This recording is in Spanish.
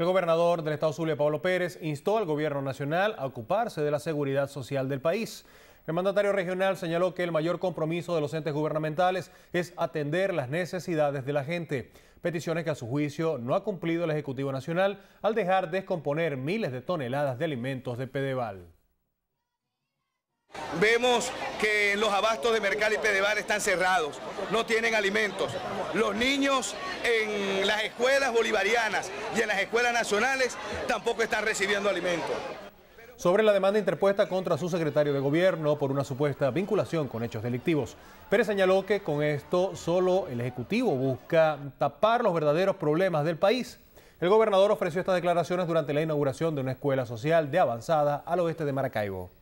El gobernador del Estado Zulia, Pablo Pérez, instó al gobierno nacional a ocuparse de la seguridad social del país. El mandatario regional señaló que el mayor compromiso de los entes gubernamentales es atender las necesidades de la gente, peticiones que a su juicio no ha cumplido el Ejecutivo Nacional al dejar descomponer miles de toneladas de alimentos de Pedeval. Vemos que los abastos de Mercal y Pedeval están cerrados, no tienen alimentos. Los niños en las escuelas bolivarianas y en las escuelas nacionales tampoco están recibiendo alimentos. Sobre la demanda interpuesta contra su secretario de gobierno por una supuesta vinculación con hechos delictivos, Pérez señaló que con esto solo el Ejecutivo busca tapar los verdaderos problemas del país. El gobernador ofreció estas declaraciones durante la inauguración de una escuela social de avanzada al oeste de Maracaibo.